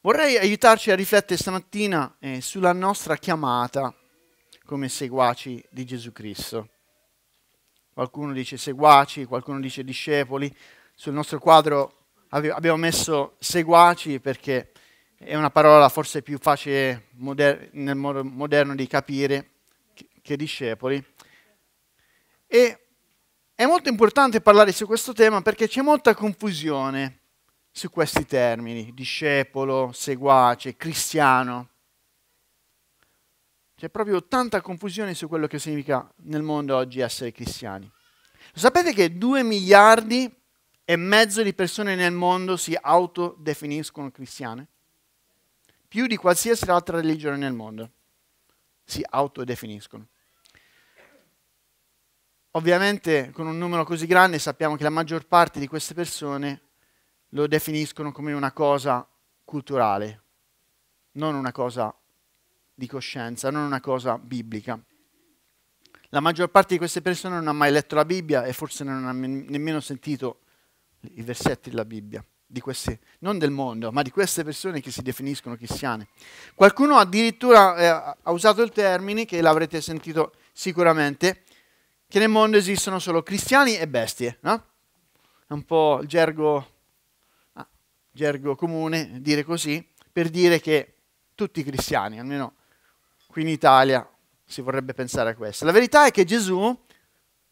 Vorrei aiutarci a riflettere stamattina eh, sulla nostra chiamata come seguaci di Gesù Cristo. Qualcuno dice seguaci, qualcuno dice discepoli. Sul nostro quadro abbiamo messo seguaci perché è una parola forse più facile moder- nel modo moderno di capire che discepoli. E è molto importante parlare su questo tema perché c'è molta confusione su questi termini, discepolo, seguace, cristiano. C'è proprio tanta confusione su quello che significa nel mondo oggi essere cristiani. sapete che 2 miliardi e mezzo di persone nel mondo si autodefiniscono cristiane? Più di qualsiasi altra religione nel mondo si autodefiniscono. Ovviamente con un numero così grande sappiamo che la maggior parte di queste persone lo definiscono come una cosa culturale, non una cosa di coscienza, non una cosa biblica. La maggior parte di queste persone non ha mai letto la Bibbia e forse non ha nemmeno sentito i versetti della Bibbia, di queste, non del mondo, ma di queste persone che si definiscono cristiane. Qualcuno addirittura eh, ha usato il termine, che l'avrete sentito sicuramente, che nel mondo esistono solo cristiani e bestie, no? È un po' il gergo gergo comune dire così, per dire che tutti i cristiani, almeno qui in Italia, si vorrebbe pensare a questo. La verità è che Gesù,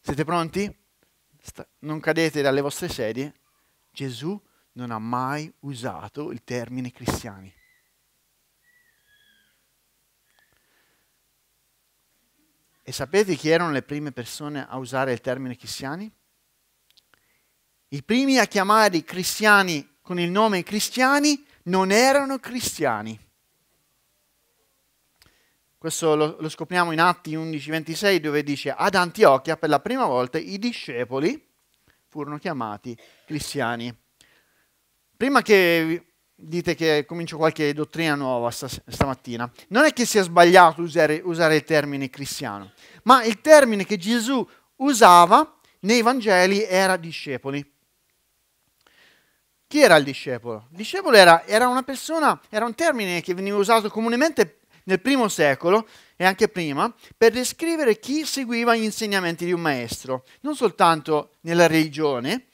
siete pronti? non cadete dalle vostre sedie, Gesù non ha mai usato il termine cristiani. E sapete chi erano le prime persone a usare il termine cristiani? I primi a chiamare i cristiani con il nome cristiani non erano cristiani. Questo lo, lo scopriamo in Atti 11:26 dove dice ad Antiochia per la prima volta i discepoli furono chiamati cristiani. Prima che dite che comincio qualche dottrina nuova stamattina, non è che sia sbagliato usare, usare il termine cristiano, ma il termine che Gesù usava nei Vangeli era discepoli. Chi era il discepolo? Il discepolo era, era una persona, era un termine che veniva usato comunemente nel primo secolo e anche prima per descrivere chi seguiva gli insegnamenti di un maestro, non soltanto nella religione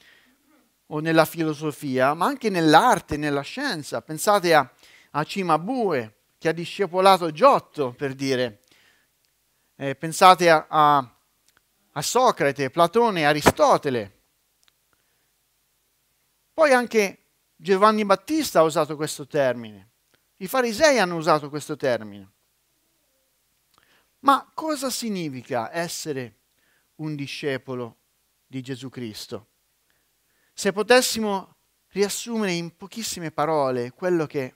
o nella filosofia, ma anche nell'arte, nella scienza. Pensate a, a Cimabue che ha discepolato Giotto, per dire. Eh, pensate a, a, a Socrate, Platone, Aristotele. Poi anche Giovanni Battista ha usato questo termine, i farisei hanno usato questo termine. Ma cosa significa essere un discepolo di Gesù Cristo? Se potessimo riassumere in pochissime parole quello che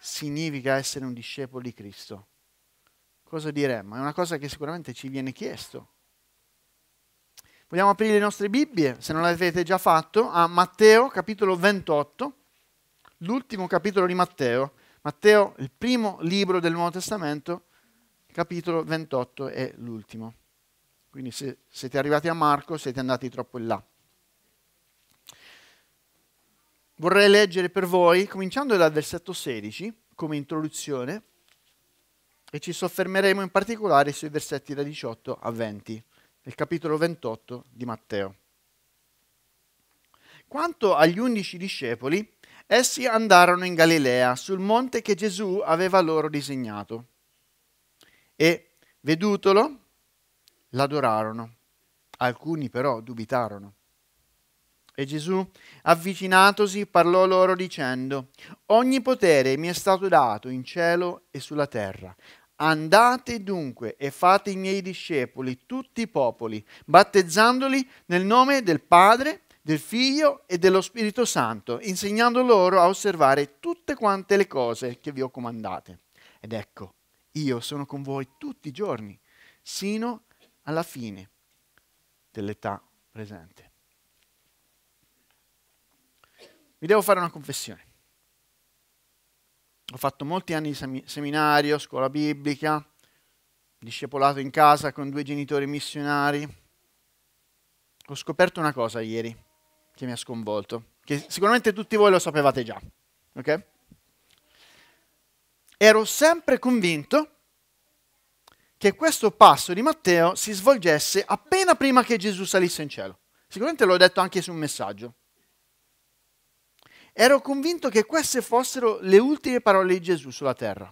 significa essere un discepolo di Cristo, cosa diremmo? È una cosa che sicuramente ci viene chiesto Vogliamo aprire le nostre Bibbie, se non l'avete già fatto, a Matteo capitolo 28, l'ultimo capitolo di Matteo. Matteo, il primo libro del Nuovo Testamento, capitolo 28 è l'ultimo. Quindi se siete arrivati a Marco siete andati troppo in là. Vorrei leggere per voi, cominciando dal versetto 16, come introduzione, e ci soffermeremo in particolare sui versetti da 18 a 20 il capitolo 28 di Matteo. Quanto agli undici discepoli, essi andarono in Galilea, sul monte che Gesù aveva loro disegnato. E, vedutolo, l'adorarono. Alcuni però dubitarono. E Gesù, avvicinatosi, parlò loro dicendo, Ogni potere mi è stato dato in cielo e sulla terra. Andate dunque e fate i miei discepoli, tutti i popoli, battezzandoli nel nome del Padre, del Figlio e dello Spirito Santo, insegnando loro a osservare tutte quante le cose che vi ho comandate. Ed ecco, io sono con voi tutti i giorni, sino alla fine dell'età presente. Vi devo fare una confessione ho fatto molti anni di seminario, scuola biblica, discepolato in casa con due genitori missionari. Ho scoperto una cosa ieri che mi ha sconvolto, che sicuramente tutti voi lo sapevate già, ok? Ero sempre convinto che questo passo di Matteo si svolgesse appena prima che Gesù salisse in cielo. Sicuramente l'ho detto anche su un messaggio ero convinto che queste fossero le ultime parole di Gesù sulla terra.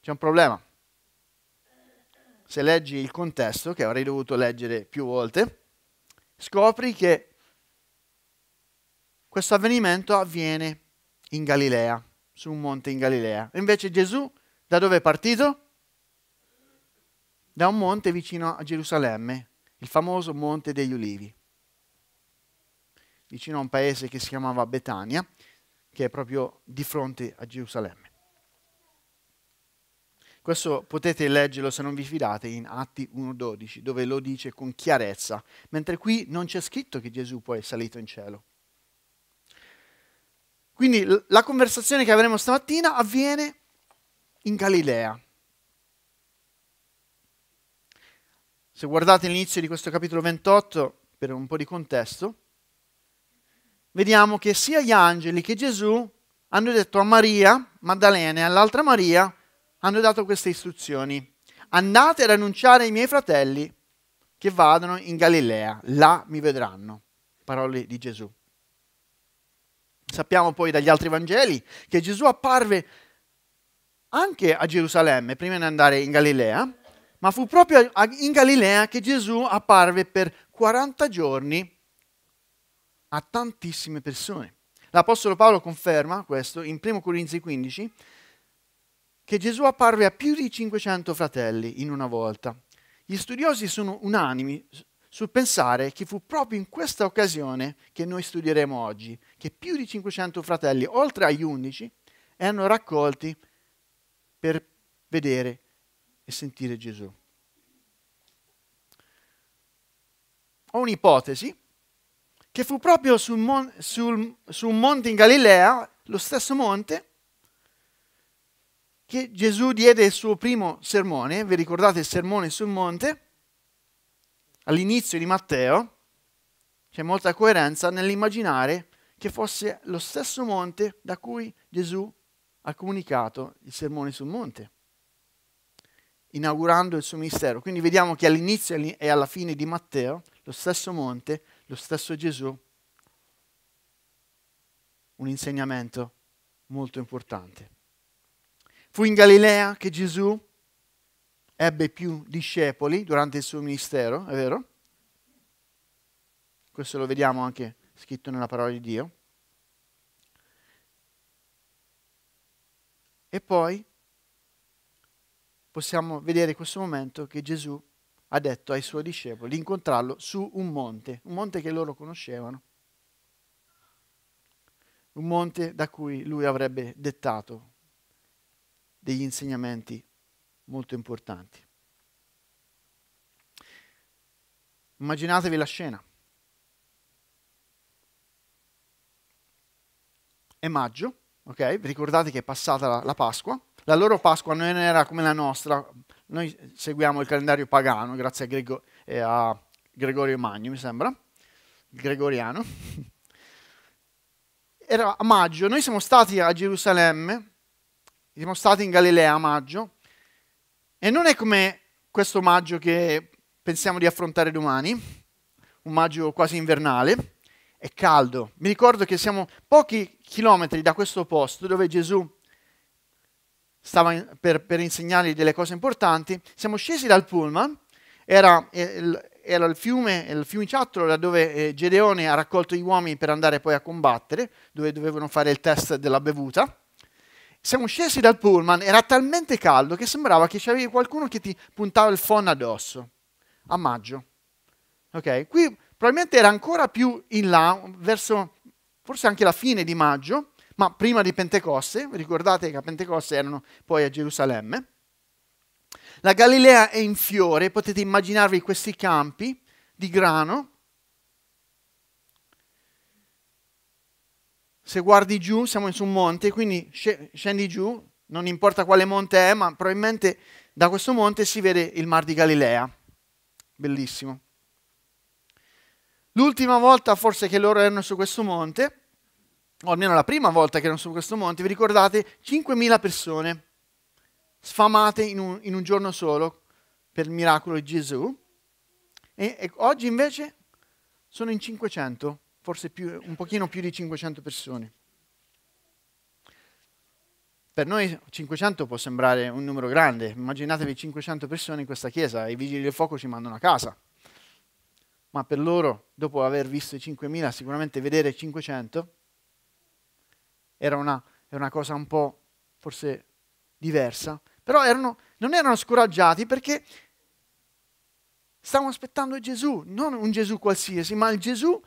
C'è un problema. Se leggi il contesto, che avrei dovuto leggere più volte, scopri che questo avvenimento avviene in Galilea, su un monte in Galilea. Invece Gesù da dove è partito? Da un monte vicino a Gerusalemme, il famoso Monte degli Ulivi vicino a un paese che si chiamava Betania, che è proprio di fronte a Gerusalemme. Questo potete leggerlo se non vi fidate in Atti 1.12, dove lo dice con chiarezza, mentre qui non c'è scritto che Gesù poi è salito in cielo. Quindi la conversazione che avremo stamattina avviene in Galilea. Se guardate l'inizio di questo capitolo 28, per un po' di contesto, vediamo che sia gli angeli che Gesù hanno detto a Maria Maddalena e all'altra Maria, hanno dato queste istruzioni. Andate ad annunciare ai miei fratelli che vadano in Galilea, là mi vedranno. Parole di Gesù. Sappiamo poi dagli altri Vangeli che Gesù apparve anche a Gerusalemme prima di andare in Galilea, ma fu proprio in Galilea che Gesù apparve per 40 giorni a tantissime persone. L'Apostolo Paolo conferma questo in 1 Corinzi 15, che Gesù apparve a più di 500 fratelli in una volta. Gli studiosi sono unanimi sul pensare che fu proprio in questa occasione che noi studieremo oggi, che più di 500 fratelli, oltre agli 11, erano raccolti per vedere e sentire Gesù. Ho un'ipotesi che fu proprio sul, mon sul, sul monte in Galilea, lo stesso monte, che Gesù diede il suo primo sermone, vi ricordate il sermone sul monte? All'inizio di Matteo, c'è molta coerenza nell'immaginare che fosse lo stesso monte da cui Gesù ha comunicato il sermone sul monte, inaugurando il suo ministero. Quindi vediamo che all'inizio e alla fine di Matteo, lo stesso monte lo stesso Gesù un insegnamento molto importante. Fu in Galilea che Gesù ebbe più discepoli durante il suo ministero, è vero? Questo lo vediamo anche scritto nella parola di Dio. E poi possiamo vedere questo momento che Gesù ha detto ai suoi discepoli di incontrarlo su un monte, un monte che loro conoscevano, un monte da cui lui avrebbe dettato degli insegnamenti molto importanti. Immaginatevi la scena. È maggio, ok? Ricordate che è passata la, la Pasqua. La loro Pasqua non era come la nostra, noi seguiamo il calendario pagano, grazie a, Grego, eh, a Gregorio Magno, mi sembra, gregoriano. Era a maggio, noi siamo stati a Gerusalemme, siamo stati in Galilea a maggio, e non è come questo maggio che pensiamo di affrontare domani, un maggio quasi invernale, è caldo. Mi ricordo che siamo pochi chilometri da questo posto dove Gesù stava per, per insegnargli delle cose importanti, siamo scesi dal pullman, era eh, il, era il fiume, il fiumiciattolo da dove eh, Gedeone ha raccolto gli uomini per andare poi a combattere, dove dovevano fare il test della bevuta. Siamo scesi dal pullman, era talmente caldo che sembrava che c'avevi qualcuno che ti puntava il phon addosso, a maggio. Okay? Qui probabilmente era ancora più in là, verso forse anche la fine di maggio, ma prima di Pentecoste, ricordate che a Pentecoste erano poi a Gerusalemme. La Galilea è in fiore, potete immaginarvi questi campi di grano. Se guardi giù, siamo su un monte, quindi scendi giù, non importa quale monte è, ma probabilmente da questo monte si vede il Mar di Galilea. Bellissimo. L'ultima volta forse che loro erano su questo monte, o almeno la prima volta che erano su questo monte, vi ricordate, 5.000 persone sfamate in un, in un, giorno solo per il miracolo di Gesù. E, e oggi invece sono in 500, forse più, un pochino più di 500 persone. Per noi 500 può sembrare un numero grande, immaginatevi 500 persone in questa chiesa, i vigili del fuoco ci mandano a casa. Ma per loro, dopo aver visto i 5.000, sicuramente vedere 500 era una, era una cosa un po' forse diversa, però erano, non erano scoraggiati perché stavano aspettando Gesù, non un Gesù qualsiasi, ma il Gesù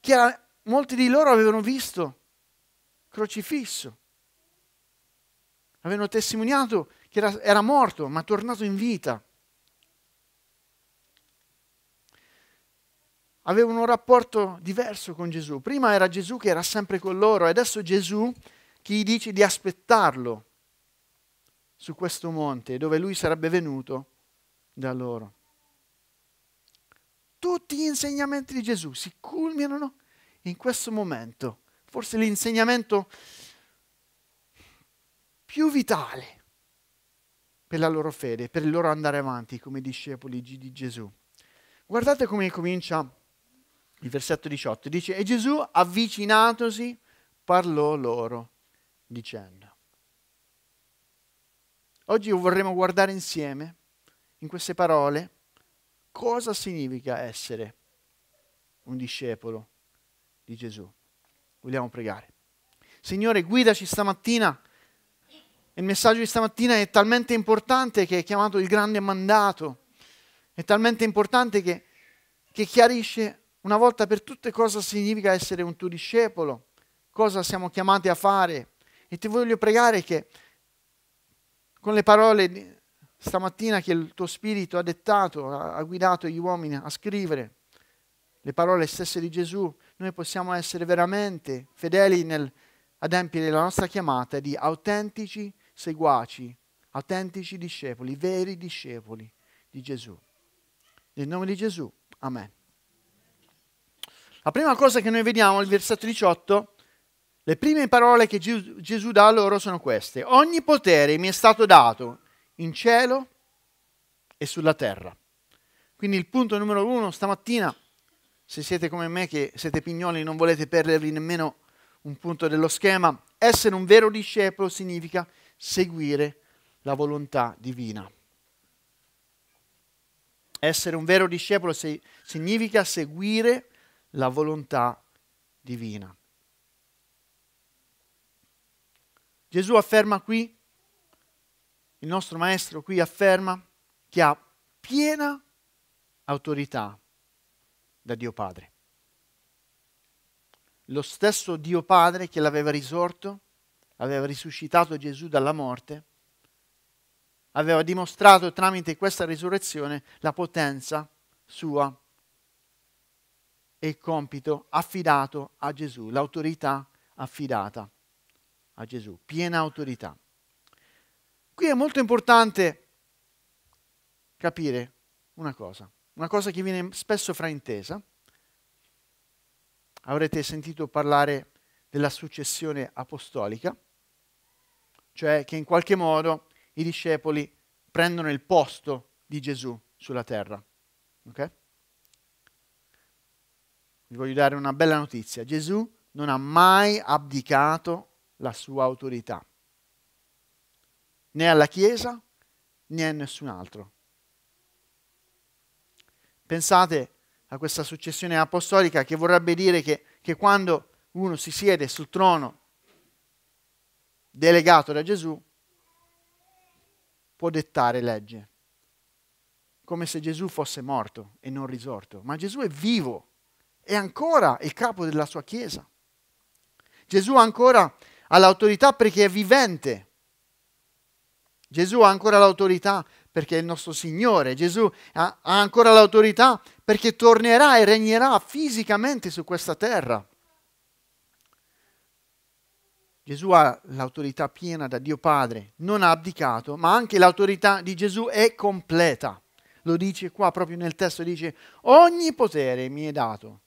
che era, molti di loro avevano visto crocifisso. Avevano testimoniato che era, era morto, ma tornato in vita. avevano un rapporto diverso con Gesù. Prima era Gesù che era sempre con loro e adesso Gesù che gli dice di aspettarlo su questo monte dove lui sarebbe venuto da loro. Tutti gli insegnamenti di Gesù si culminano in questo momento, forse l'insegnamento più vitale per la loro fede, per il loro andare avanti come discepoli di Gesù. Guardate come comincia il versetto 18, dice, e Gesù avvicinatosi parlò loro dicendo. Oggi vorremmo guardare insieme in queste parole cosa significa essere un discepolo di Gesù. Vogliamo pregare. Signore, guidaci stamattina. Il messaggio di stamattina è talmente importante che è chiamato il grande mandato, è talmente importante che, che chiarisce una volta per tutte cosa significa essere un tuo discepolo, cosa siamo chiamati a fare. E ti voglio pregare che con le parole di stamattina che il tuo spirito ha dettato, ha guidato gli uomini a scrivere, le parole stesse di Gesù, noi possiamo essere veramente fedeli nel adempiere la nostra chiamata di autentici seguaci, autentici discepoli, veri discepoli di Gesù. Nel nome di Gesù, amen. La prima cosa che noi vediamo il versetto 18, le prime parole che Gesù dà loro sono queste. Ogni potere mi è stato dato in cielo e sulla terra. Quindi il punto numero uno stamattina, se siete come me che siete pignoli e non volete perdervi nemmeno un punto dello schema, essere un vero discepolo significa seguire la volontà divina. Essere un vero discepolo significa seguire la la volontà divina. Gesù afferma qui, il nostro Maestro qui afferma che ha piena autorità da Dio Padre. Lo stesso Dio Padre che l'aveva risorto, aveva risuscitato Gesù dalla morte, aveva dimostrato tramite questa risurrezione la potenza sua e il compito affidato a Gesù, l'autorità affidata a Gesù, piena autorità. Qui è molto importante capire una cosa, una cosa che viene spesso fraintesa. Avrete sentito parlare della successione apostolica, cioè che in qualche modo i discepoli prendono il posto di Gesù sulla terra. Okay? vi voglio dare una bella notizia. Gesù non ha mai abdicato la sua autorità, né alla Chiesa né a nessun altro. Pensate a questa successione apostolica che vorrebbe dire che, che quando uno si siede sul trono delegato da Gesù, può dettare legge, come se Gesù fosse morto e non risorto, ma Gesù è vivo è ancora il capo della sua Chiesa. Gesù ancora ha l'autorità perché è vivente. Gesù ha ancora l'autorità perché è il nostro Signore. Gesù ha, ha ancora l'autorità perché tornerà e regnerà fisicamente su questa terra. Gesù ha l'autorità piena da Dio Padre, non ha abdicato, ma anche l'autorità di Gesù è completa. Lo dice qua proprio nel testo, dice ogni potere mi è dato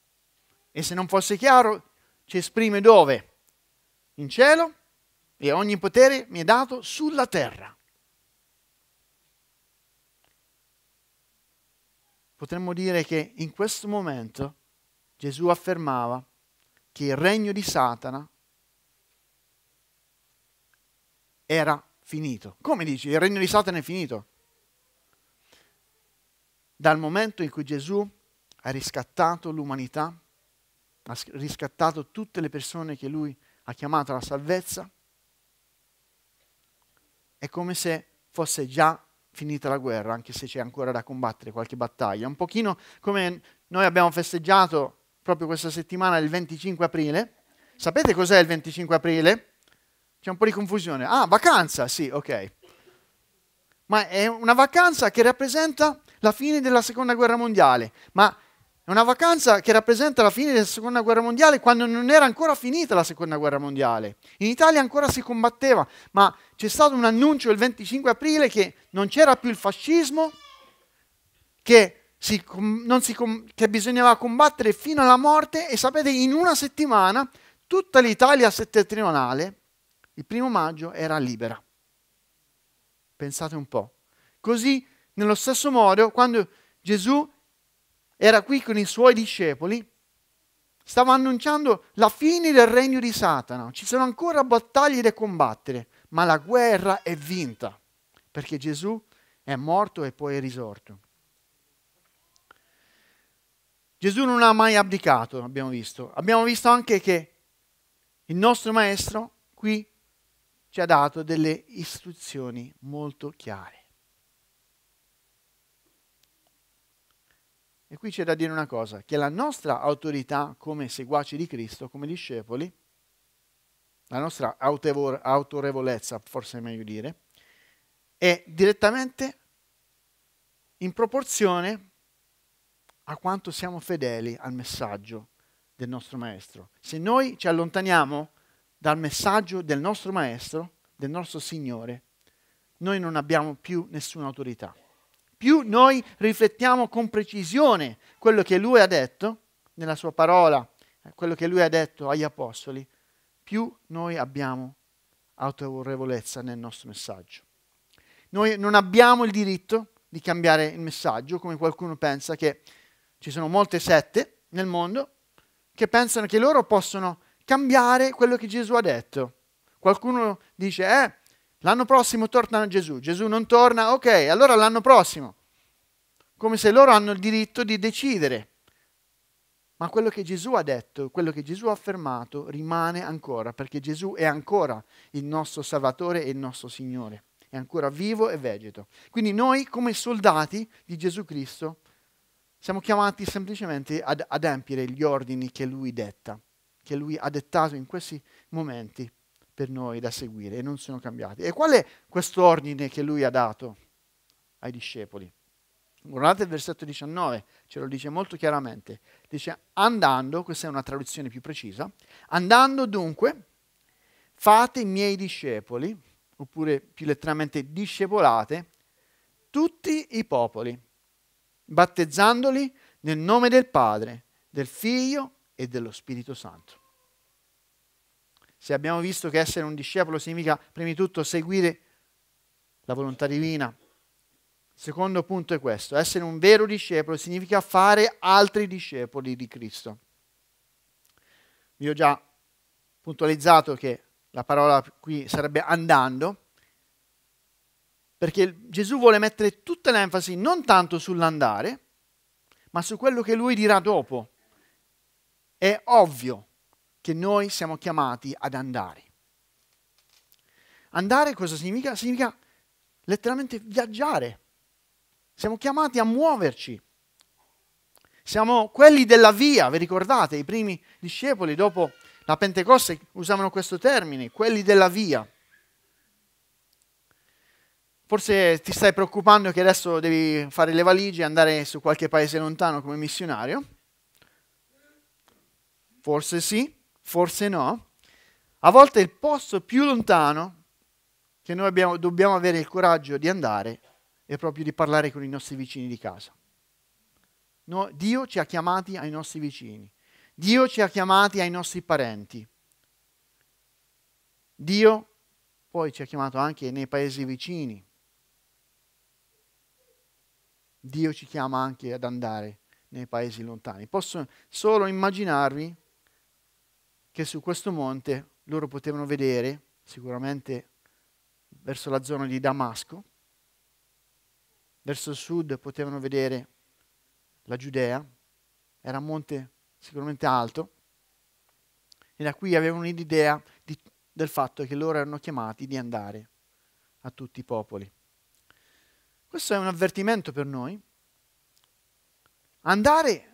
e se non fosse chiaro, ci esprime dove? In cielo e ogni potere mi è dato sulla terra. Potremmo dire che in questo momento Gesù affermava che il regno di Satana era finito. Come dici? Il regno di Satana è finito. Dal momento in cui Gesù ha riscattato l'umanità ha riscattato tutte le persone che lui ha chiamato alla salvezza, è come se fosse già finita la guerra, anche se c'è ancora da combattere qualche battaglia. Un pochino come noi abbiamo festeggiato proprio questa settimana il 25 aprile. Sapete cos'è il 25 aprile? C'è un po' di confusione. Ah, vacanza, sì, ok. Ma è una vacanza che rappresenta la fine della seconda guerra mondiale, ma una vacanza che rappresenta la fine della seconda guerra mondiale quando non era ancora finita la seconda guerra mondiale. In Italia ancora si combatteva, ma c'è stato un annuncio il 25 aprile che non c'era più il fascismo, che, si, si, che bisognava combattere fino alla morte e sapete, in una settimana tutta l'Italia settentrionale, il primo maggio, era libera. Pensate un po'. Così, nello stesso modo, quando Gesù era qui con i suoi discepoli, stava annunciando la fine del regno di Satana. Ci sono ancora battaglie da combattere, ma la guerra è vinta, perché Gesù è morto e poi è risorto. Gesù non ha mai abdicato, abbiamo visto. Abbiamo visto anche che il nostro Maestro qui ci ha dato delle istruzioni molto chiare. E qui c'è da dire una cosa, che la nostra autorità come seguaci di Cristo, come discepoli, la nostra autorevolezza, forse è meglio dire, è direttamente in proporzione a quanto siamo fedeli al messaggio del nostro Maestro. Se noi ci allontaniamo dal messaggio del nostro Maestro, del nostro Signore, noi non abbiamo più nessuna autorità più noi riflettiamo con precisione quello che lui ha detto nella sua parola, eh, quello che lui ha detto agli apostoli, più noi abbiamo autorevolezza nel nostro messaggio. Noi non abbiamo il diritto di cambiare il messaggio, come qualcuno pensa che ci sono molte sette nel mondo che pensano che loro possono cambiare quello che Gesù ha detto. Qualcuno dice, eh, L'anno prossimo torna Gesù, Gesù non torna, ok, allora l'anno prossimo. Come se loro hanno il diritto di decidere. Ma quello che Gesù ha detto, quello che Gesù ha affermato, rimane ancora, perché Gesù è ancora il nostro Salvatore e il nostro Signore, è ancora vivo e vegeto. Quindi noi come soldati di Gesù Cristo siamo chiamati semplicemente ad adempiere gli ordini che Lui detta, che Lui ha dettato in questi momenti per noi da seguire e non sono cambiati. E qual è questo ordine che lui ha dato ai discepoli? Guardate il versetto 19, ce lo dice molto chiaramente. Dice andando, questa è una traduzione più precisa, andando dunque fate i miei discepoli, oppure più letteralmente discepolate, tutti i popoli, battezzandoli nel nome del Padre, del Figlio e dello Spirito Santo se abbiamo visto che essere un discepolo significa prima di tutto seguire la volontà divina, secondo punto è questo, essere un vero discepolo significa fare altri discepoli di Cristo. Vi ho già puntualizzato che la parola qui sarebbe andando, perché Gesù vuole mettere tutta l'enfasi non tanto sull'andare, ma su quello che lui dirà dopo. È ovvio che noi siamo chiamati ad andare. Andare cosa significa? Significa letteralmente viaggiare. Siamo chiamati a muoverci. Siamo quelli della via, vi ricordate? I primi discepoli dopo la Pentecoste usavano questo termine, quelli della via. Forse ti stai preoccupando che adesso devi fare le valigie e andare su qualche paese lontano come missionario. Forse sì, forse no. A volte il posto più lontano che noi abbiamo, dobbiamo avere il coraggio di andare è proprio di parlare con i nostri vicini di casa. No, Dio ci ha chiamati ai nostri vicini, Dio ci ha chiamati ai nostri parenti, Dio poi ci ha chiamato anche nei paesi vicini. Dio ci chiama anche ad andare nei paesi lontani. Posso solo immaginarvi che su questo monte loro potevano vedere, sicuramente verso la zona di Damasco, verso il sud potevano vedere la Giudea, era un monte sicuramente alto, e da qui avevano un'idea di, del fatto che loro erano chiamati di andare a tutti i popoli. Questo è un avvertimento per noi. Andare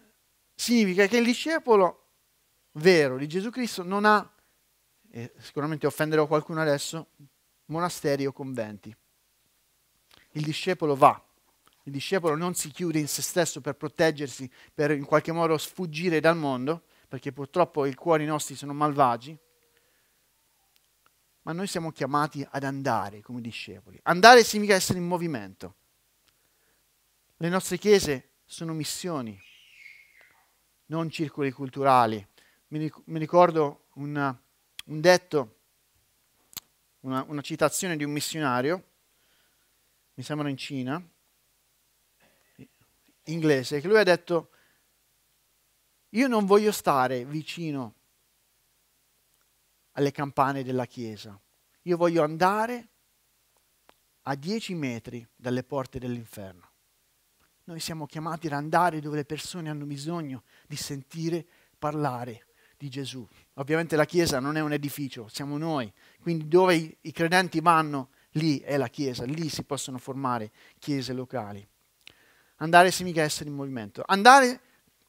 significa che il discepolo vero di Gesù Cristo non ha, e sicuramente offenderò qualcuno adesso, monasteri o conventi. Il discepolo va, il discepolo non si chiude in se stesso per proteggersi, per in qualche modo sfuggire dal mondo, perché purtroppo i cuori nostri sono malvagi, ma noi siamo chiamati ad andare come discepoli. Andare significa essere in movimento. Le nostre chiese sono missioni, non circoli culturali, mi, ricordo una, un detto, una, una citazione di un missionario, mi sembra in Cina, inglese, che lui ha detto, io non voglio stare vicino alle campane della chiesa, io voglio andare a dieci metri dalle porte dell'inferno. Noi siamo chiamati ad andare dove le persone hanno bisogno di sentire parlare di Gesù. Ovviamente la Chiesa non è un edificio, siamo noi, quindi dove i, credenti vanno, lì è la Chiesa, lì si possono formare chiese locali. Andare significa essere in movimento. Andare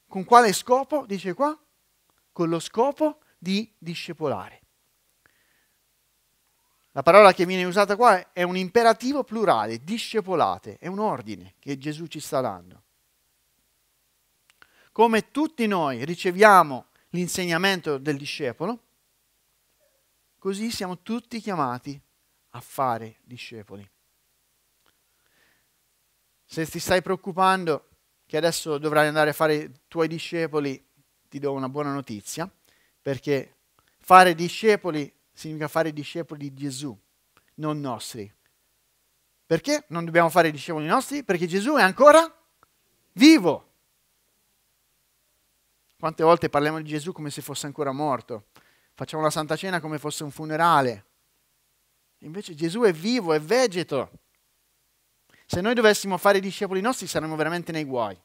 con quale scopo? Dice qua, con lo scopo di discepolare. La parola che viene usata qua è un imperativo plurale, discepolate, è un ordine che Gesù ci sta dando. Come tutti noi riceviamo l'insegnamento del discepolo, così siamo tutti chiamati a fare discepoli. Se ti stai preoccupando che adesso dovrai andare a fare i tuoi discepoli, ti do una buona notizia, perché fare discepoli significa fare discepoli di Gesù, non nostri. Perché non dobbiamo fare discepoli nostri? Perché Gesù è ancora vivo. Quante volte parliamo di Gesù come se fosse ancora morto? Facciamo la Santa Cena come fosse un funerale. Invece Gesù è vivo, è vegeto. Se noi dovessimo fare i discepoli nostri saremmo veramente nei guai.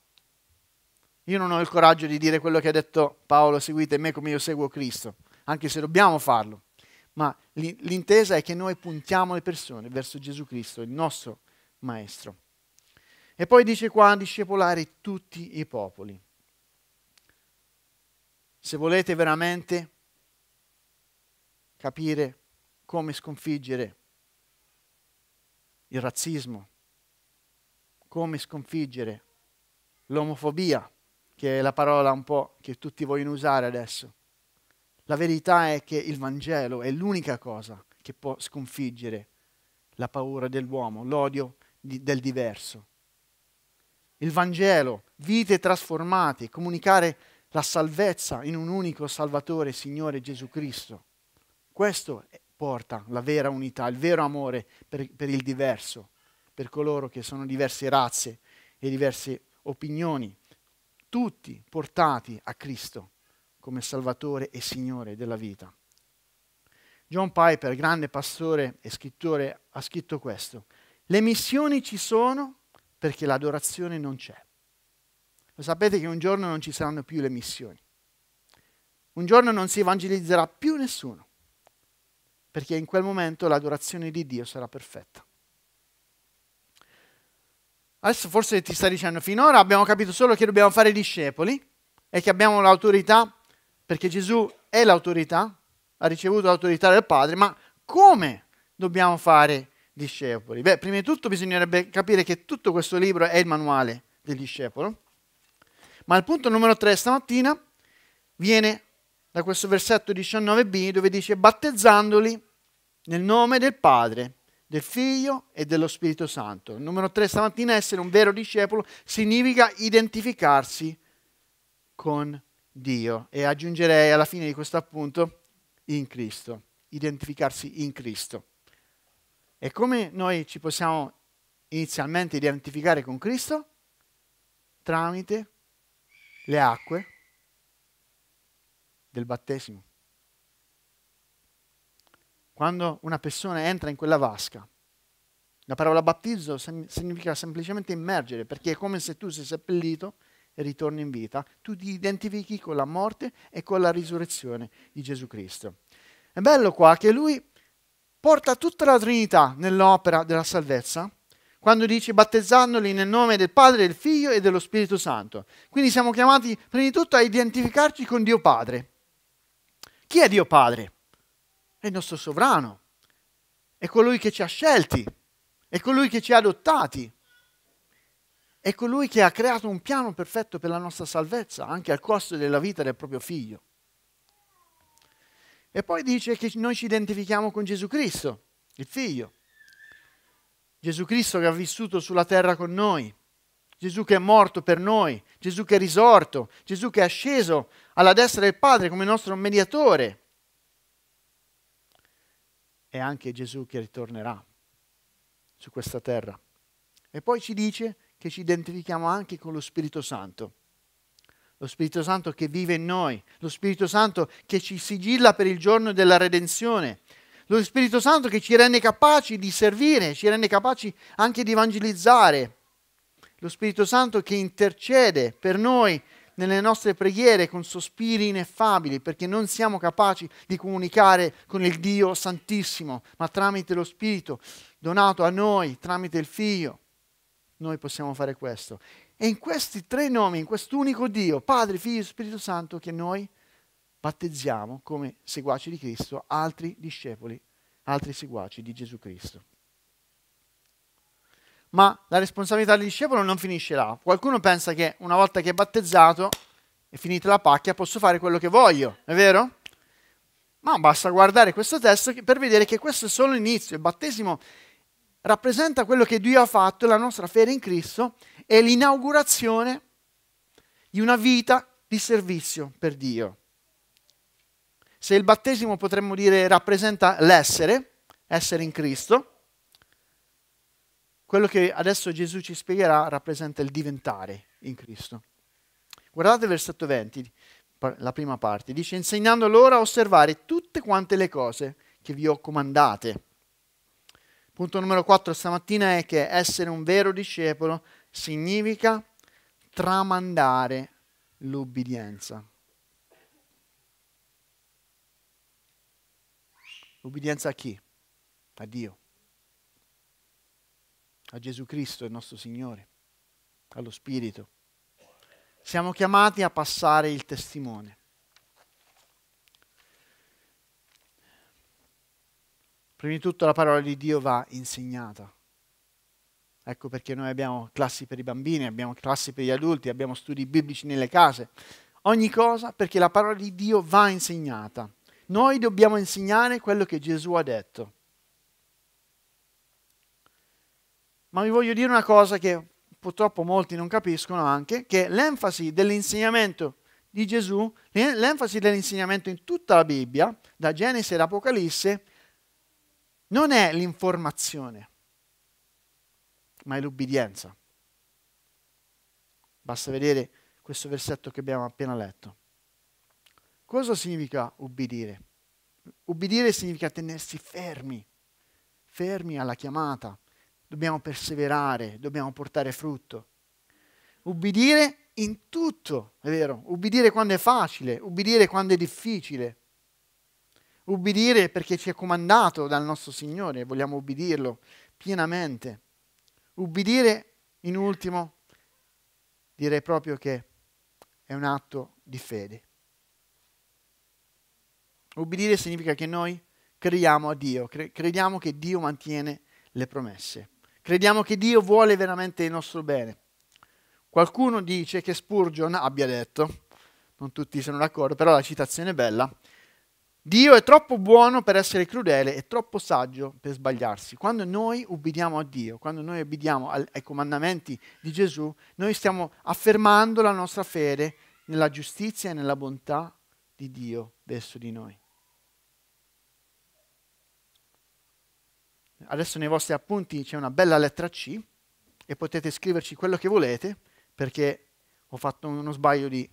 Io non ho il coraggio di dire quello che ha detto Paolo, seguite me come io seguo Cristo, anche se dobbiamo farlo. Ma l'intesa è che noi puntiamo le persone verso Gesù Cristo, il nostro Maestro. E poi dice qua, discepolare tutti i popoli. Se volete veramente capire come sconfiggere il razzismo, come sconfiggere l'omofobia, che è la parola un po' che tutti vogliono usare adesso. La verità è che il Vangelo è l'unica cosa che può sconfiggere la paura dell'uomo, l'odio di, del diverso. Il Vangelo, vite trasformate, comunicare la salvezza in un unico Salvatore, Signore Gesù Cristo. Questo porta la vera unità, il vero amore per, per il diverso, per coloro che sono diverse razze e diverse opinioni, tutti portati a Cristo come Salvatore e Signore della vita. John Piper, grande pastore e scrittore, ha scritto questo. Le missioni ci sono perché l'adorazione non c'è. Lo sapete che un giorno non ci saranno più le missioni. Un giorno non si evangelizzerà più nessuno, perché in quel momento l'adorazione di Dio sarà perfetta. Adesso forse ti sta dicendo, finora abbiamo capito solo che dobbiamo fare discepoli e che abbiamo l'autorità, perché Gesù è l'autorità, ha ricevuto l'autorità del Padre, ma come dobbiamo fare discepoli? Beh, prima di tutto bisognerebbe capire che tutto questo libro è il manuale del discepolo ma il punto numero 3 stamattina viene da questo versetto 19b dove dice battezzandoli nel nome del Padre, del Figlio e dello Spirito Santo. Il numero 3 stamattina essere un vero discepolo significa identificarsi con Dio e aggiungerei alla fine di questo appunto in Cristo, identificarsi in Cristo. E come noi ci possiamo inizialmente identificare con Cristo? Tramite le acque del battesimo. Quando una persona entra in quella vasca, la parola battizzo significa semplicemente immergere, perché è come se tu sei seppellito e ritorni in vita, tu ti identifichi con la morte e con la risurrezione di Gesù Cristo. È bello qua che lui porta tutta la Trinità nell'opera della salvezza, quando dice battezzandoli nel nome del Padre, del Figlio e dello Spirito Santo. Quindi siamo chiamati prima di tutto a identificarci con Dio Padre. Chi è Dio Padre? È il nostro sovrano, è colui che ci ha scelti, è colui che ci ha adottati, è colui che ha creato un piano perfetto per la nostra salvezza, anche al costo della vita del proprio figlio. E poi dice che noi ci identifichiamo con Gesù Cristo, il figlio Gesù Cristo che ha vissuto sulla terra con noi, Gesù che è morto per noi, Gesù che è risorto, Gesù che è asceso alla destra del Padre come nostro mediatore. E anche Gesù che ritornerà su questa terra. E poi ci dice che ci identifichiamo anche con lo Spirito Santo. Lo Spirito Santo che vive in noi, lo Spirito Santo che ci sigilla per il giorno della redenzione, lo Spirito Santo che ci rende capaci di servire, ci rende capaci anche di evangelizzare. Lo Spirito Santo che intercede per noi nelle nostre preghiere con sospiri ineffabili, perché non siamo capaci di comunicare con il Dio Santissimo, ma tramite lo Spirito donato a noi, tramite il Figlio, noi possiamo fare questo. E in questi tre nomi, in quest'unico Dio, Padre, Figlio e Spirito Santo, che noi battezziamo come seguaci di Cristo altri discepoli, altri seguaci di Gesù Cristo. Ma la responsabilità del discepolo non finisce là. Qualcuno pensa che una volta che è battezzato e finita la pacchia posso fare quello che voglio, è vero? Ma basta guardare questo testo per vedere che questo è solo l'inizio. Il battesimo rappresenta quello che Dio ha fatto, la nostra fede in Cristo, è l'inaugurazione di una vita di servizio per Dio. Se il battesimo potremmo dire rappresenta l'essere, essere in Cristo, quello che adesso Gesù ci spiegherà rappresenta il diventare in Cristo. Guardate il versetto 20, la prima parte, dice insegnando loro a osservare tutte quante le cose che vi ho comandate. Punto numero 4 stamattina è che essere un vero discepolo significa tramandare l'obbedienza. L'ubbidienza a chi? A Dio, a Gesù Cristo, il nostro Signore, allo Spirito. Siamo chiamati a passare il testimone. Prima di tutto la parola di Dio va insegnata. Ecco perché noi abbiamo classi per i bambini, abbiamo classi per gli adulti, abbiamo studi biblici nelle case. Ogni cosa perché la parola di Dio va insegnata. Noi dobbiamo insegnare quello che Gesù ha detto. Ma vi voglio dire una cosa che purtroppo molti non capiscono anche, che l'enfasi dell'insegnamento di Gesù, l'enfasi dell'insegnamento in tutta la Bibbia, da Genesi ad Apocalisse, non è l'informazione, ma è l'ubbidienza. Basta vedere questo versetto che abbiamo appena letto. Cosa significa ubbidire? Ubbidire significa tenersi fermi, fermi alla chiamata. Dobbiamo perseverare, dobbiamo portare frutto. Ubbidire in tutto, è vero? Ubbidire quando è facile, ubbidire quando è difficile. Ubbidire perché ci è comandato dal nostro Signore, vogliamo ubbidirlo pienamente. Ubbidire, in ultimo, direi proprio che è un atto di fede. Ubbidire significa che noi crediamo a Dio, cre- crediamo che Dio mantiene le promesse, crediamo che Dio vuole veramente il nostro bene. Qualcuno dice che Spurgeon abbia detto, non tutti sono d'accordo, però la citazione è bella, Dio è troppo buono per essere crudele e troppo saggio per sbagliarsi. Quando noi ubbidiamo a Dio, quando noi ubbidiamo ai comandamenti di Gesù, noi stiamo affermando la nostra fede nella giustizia e nella bontà di Dio verso di noi. Adesso nei vostri appunti c'è una bella lettera C e potete scriverci quello che volete perché ho fatto uno sbaglio di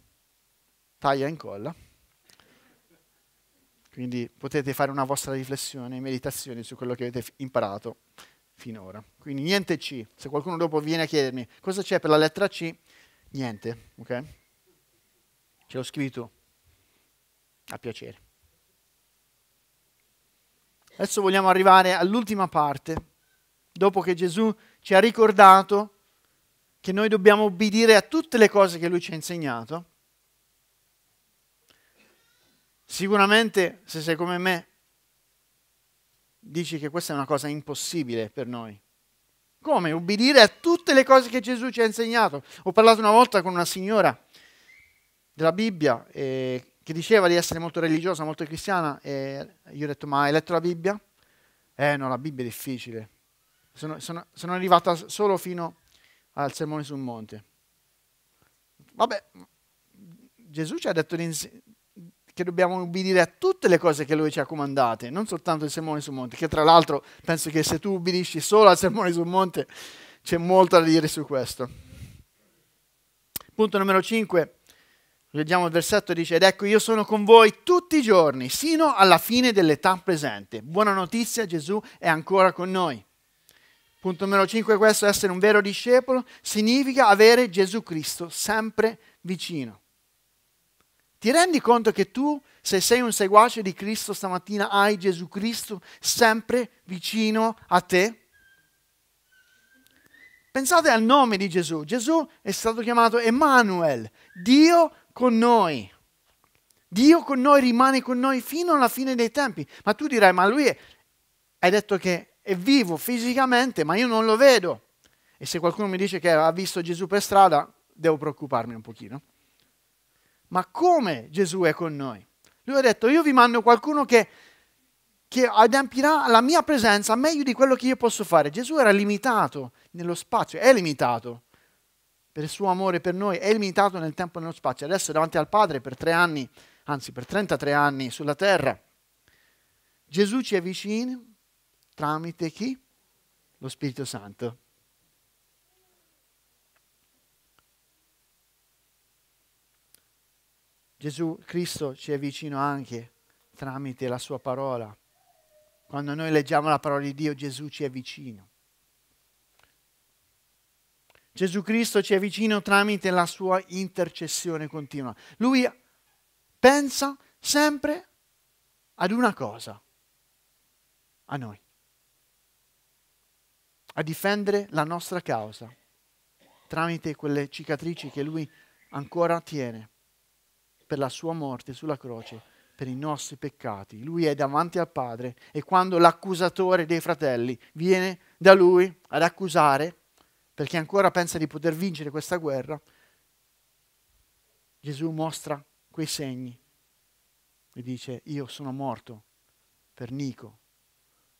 taglia e incolla. Quindi potete fare una vostra riflessione e meditazione su quello che avete imparato finora. Quindi niente C. Se qualcuno dopo viene a chiedermi cosa c'è per la lettera C, niente, ok? Ce l'ho scritto a piacere. Adesso vogliamo arrivare all'ultima parte, dopo che Gesù ci ha ricordato che noi dobbiamo obbedire a tutte le cose che lui ci ha insegnato. Sicuramente, se sei come me, dici che questa è una cosa impossibile per noi. Come? Ubbidire a tutte le cose che Gesù ci ha insegnato. Ho parlato una volta con una signora della Bibbia eh, che diceva di essere molto religiosa, molto cristiana, e io ho detto, ma hai letto la Bibbia? Eh no, la Bibbia è difficile. Sono, sono, sono arrivata solo fino al sermone sul monte. Vabbè, Gesù ci ha detto che dobbiamo ubbidire a tutte le cose che lui ci ha comandate, non soltanto il sermone sul monte, che tra l'altro penso che se tu ubbidisci solo al sermone sul monte c'è molto da dire su questo. Punto numero 5 Leggiamo il versetto, dice, ed ecco io sono con voi tutti i giorni, sino alla fine dell'età presente. Buona notizia, Gesù è ancora con noi. Punto numero 5, questo essere un vero discepolo significa avere Gesù Cristo sempre vicino. Ti rendi conto che tu, se sei un seguace di Cristo stamattina, hai Gesù Cristo sempre vicino a te? Pensate al nome di Gesù. Gesù è stato chiamato Emmanuel, Dio con noi. Dio con noi rimane con noi fino alla fine dei tempi. Ma tu dirai, ma lui è, detto che è vivo fisicamente, ma io non lo vedo. E se qualcuno mi dice che ha visto Gesù per strada, devo preoccuparmi un pochino. Ma come Gesù è con noi? Lui ha detto, io vi mando qualcuno che, che adempirà la mia presenza meglio di quello che io posso fare. Gesù era limitato nello spazio, è limitato per il suo amore per noi, è limitato nel tempo e nello spazio. Adesso è davanti al Padre per tre anni, anzi per 33 anni sulla terra. Gesù ci è vicino tramite chi? Lo Spirito Santo. Gesù Cristo ci è vicino anche tramite la sua parola. Quando noi leggiamo la parola di Dio, Gesù ci è vicino. Gesù Cristo ci è vicino tramite la sua intercessione continua. Lui pensa sempre ad una cosa, a noi, a difendere la nostra causa tramite quelle cicatrici che lui ancora tiene per la sua morte sulla croce, per i nostri peccati. Lui è davanti al Padre e quando l'accusatore dei fratelli viene da lui ad accusare, perché ancora pensa di poter vincere questa guerra, Gesù mostra quei segni e dice io sono morto per Nico,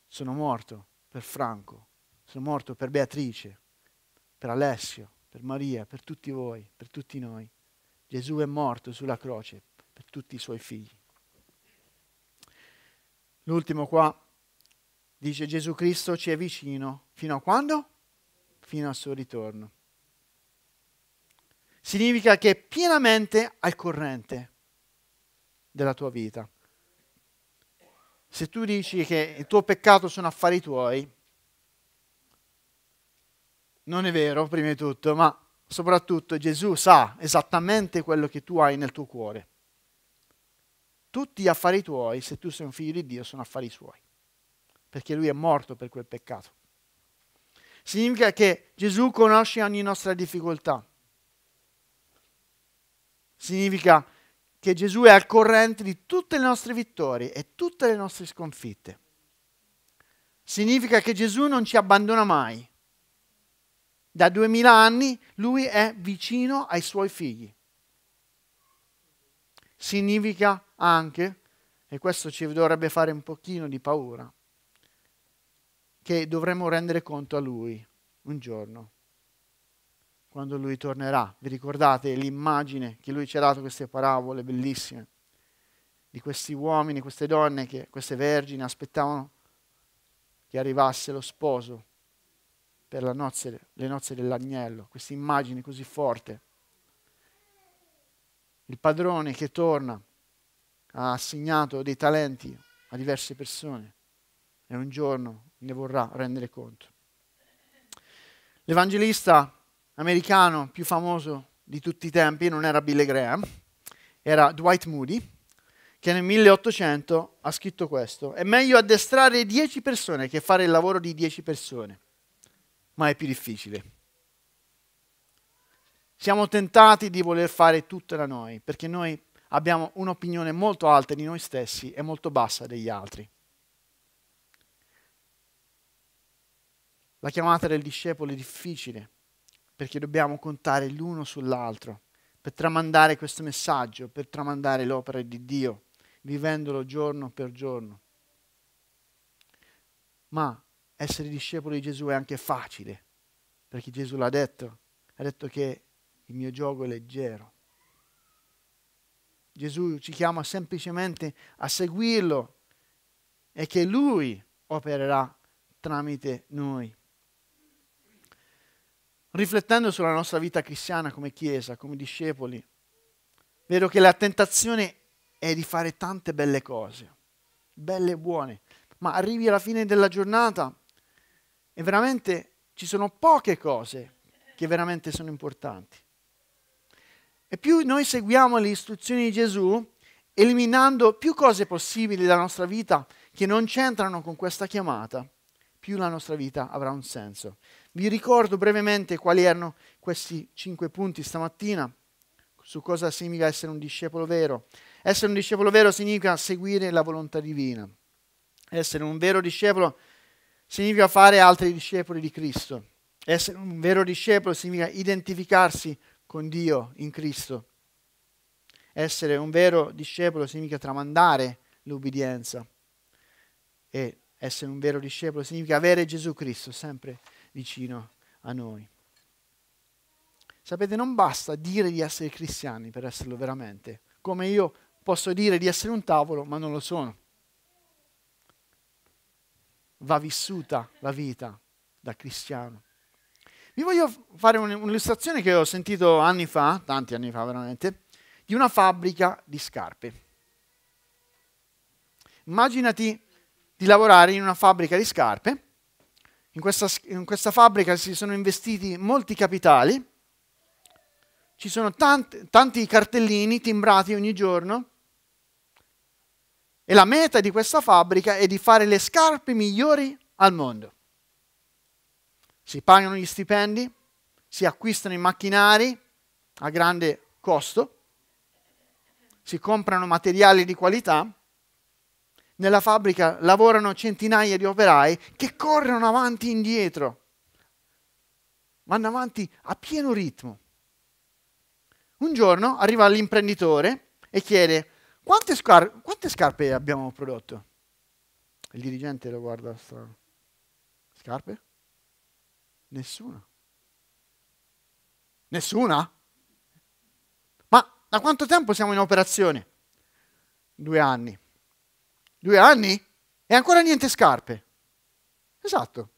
sono morto per Franco, sono morto per Beatrice, per Alessio, per Maria, per tutti voi, per tutti noi. Gesù è morto sulla croce per tutti i suoi figli. L'ultimo qua dice Gesù Cristo ci è vicino fino a quando? fino al suo ritorno. Significa che è pienamente al corrente della tua vita. Se tu dici che il tuo peccato sono affari tuoi, non è vero prima di tutto, ma soprattutto Gesù sa esattamente quello che tu hai nel tuo cuore. Tutti gli affari tuoi, se tu sei un figlio di Dio, sono affari suoi, perché lui è morto per quel peccato. Significa che Gesù conosce ogni nostra difficoltà. Significa che Gesù è al corrente di tutte le nostre vittorie e tutte le nostre sconfitte. Significa che Gesù non ci abbandona mai. Da duemila anni lui è vicino ai suoi figli. Significa anche, e questo ci dovrebbe fare un pochino di paura, che dovremo rendere conto a Lui un giorno, quando Lui tornerà. Vi ricordate l'immagine che Lui ci ha dato, queste parabole bellissime, di questi uomini, queste donne, che, queste vergini aspettavano che arrivasse lo sposo per nozze, le nozze dell'agnello, questa immagine così forte. Il padrone che torna ha assegnato dei talenti a diverse persone e un giorno ne vorrà rendere conto. L'evangelista americano più famoso di tutti i tempi non era Billy Graham, era Dwight Moody, che nel 1800 ha scritto questo. È meglio addestrare dieci persone che fare il lavoro di dieci persone, ma è più difficile. Siamo tentati di voler fare tutto da noi, perché noi abbiamo un'opinione molto alta di noi stessi e molto bassa degli altri. La chiamata del discepolo è difficile perché dobbiamo contare l'uno sull'altro per tramandare questo messaggio, per tramandare l'opera di Dio, vivendolo giorno per giorno. Ma essere discepolo di Gesù è anche facile, perché Gesù l'ha detto, ha detto che il mio gioco è leggero. Gesù ci chiama semplicemente a seguirlo e che lui opererà tramite noi riflettendo sulla nostra vita cristiana come Chiesa, come discepoli, vedo che la tentazione è di fare tante belle cose, belle e buone, ma arrivi alla fine della giornata e veramente ci sono poche cose che veramente sono importanti. E più noi seguiamo le istruzioni di Gesù, eliminando più cose possibili dalla nostra vita che non c'entrano con questa chiamata, più la nostra vita avrà un senso. Vi ricordo brevemente quali erano questi cinque punti stamattina su cosa significa essere un discepolo vero. Essere un discepolo vero significa seguire la volontà divina. Essere un vero discepolo significa fare altri discepoli di Cristo. Essere un vero discepolo significa identificarsi con Dio in Cristo. Essere un vero discepolo significa tramandare l'obbedienza. E essere un vero discepolo significa avere Gesù Cristo sempre vicino a noi. Sapete, non basta dire di essere cristiani per esserlo veramente, come io posso dire di essere un tavolo, ma non lo sono. Va vissuta la vita da cristiano. Vi voglio fare un'illustrazione che ho sentito anni fa, tanti anni fa veramente, di una fabbrica di scarpe. Immaginati di lavorare in una fabbrica di scarpe in questa, in questa fabbrica si sono investiti molti capitali, ci sono tanti, tanti cartellini timbrati ogni giorno e la meta di questa fabbrica è di fare le scarpe migliori al mondo. Si pagano gli stipendi, si acquistano i macchinari a grande costo, si comprano materiali di qualità nella fabbrica lavorano centinaia di operai che corrono avanti e indietro, vanno avanti a pieno ritmo. Un giorno arriva l'imprenditore e chiede quante, scar- quante scarpe abbiamo prodotto? Il dirigente lo guarda strano. Scarpe? Nessuna. Nessuna? Ma da quanto tempo siamo in operazione? Due anni. Due anni? E ancora niente scarpe. Esatto.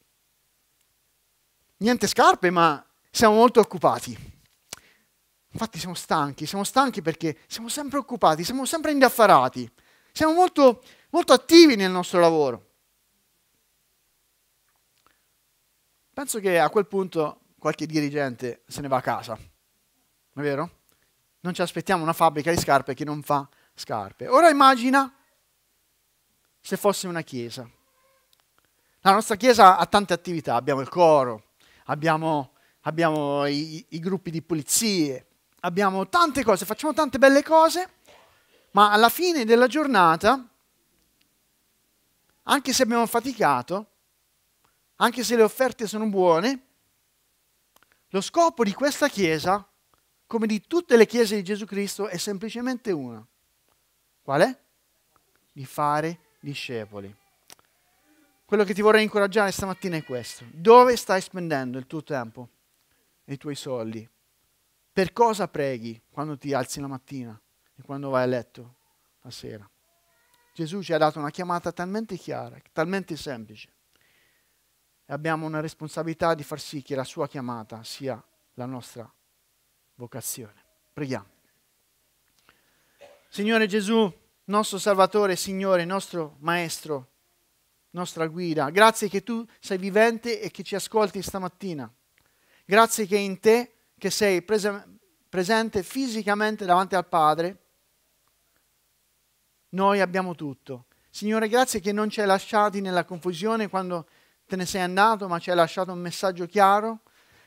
Niente scarpe, ma siamo molto occupati. Infatti siamo stanchi, siamo stanchi perché siamo sempre occupati, siamo sempre indaffarati, siamo molto, molto attivi nel nostro lavoro. Penso che a quel punto qualche dirigente se ne va a casa, è vero? Non ci aspettiamo una fabbrica di scarpe che non fa scarpe. Ora immagina se fosse una chiesa. La nostra chiesa ha tante attività, abbiamo il coro, abbiamo, abbiamo i, i gruppi di pulizie, abbiamo tante cose, facciamo tante belle cose, ma alla fine della giornata, anche se abbiamo faticato, anche se le offerte sono buone, lo scopo di questa chiesa, come di tutte le chiese di Gesù Cristo, è semplicemente uno. Qual è? Di fare discepoli. Quello che ti vorrei incoraggiare stamattina è questo. Dove stai spendendo il tuo tempo e i tuoi soldi? Per cosa preghi quando ti alzi la mattina e quando vai a letto la sera? Gesù ci ha dato una chiamata talmente chiara, talmente semplice. E abbiamo una responsabilità di far sì che la sua chiamata sia la nostra vocazione. Preghiamo. Signore Gesù, nostro Salvatore, Signore, nostro Maestro, nostra guida. Grazie che tu sei vivente e che ci ascolti stamattina. Grazie che in te, che sei prese- presente fisicamente davanti al Padre, noi abbiamo tutto. Signore, grazie che non ci hai lasciati nella confusione quando te ne sei andato, ma ci hai lasciato un messaggio chiaro.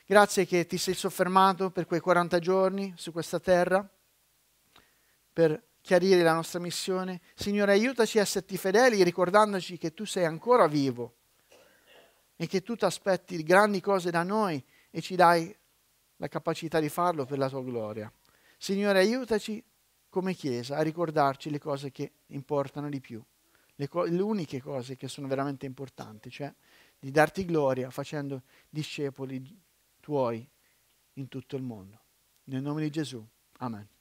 Grazie che ti sei soffermato per quei 40 giorni su questa terra per chiarire la nostra missione. Signore, aiutaci a esserti fedeli ricordandoci che tu sei ancora vivo e che tu ti aspetti grandi cose da noi e ci dai la capacità di farlo per la tua gloria. Signore, aiutaci come Chiesa a ricordarci le cose che importano di più, le, co- le uniche cose che sono veramente importanti, cioè di darti gloria facendo discepoli tuoi in tutto il mondo. Nel nome di Gesù. Amen.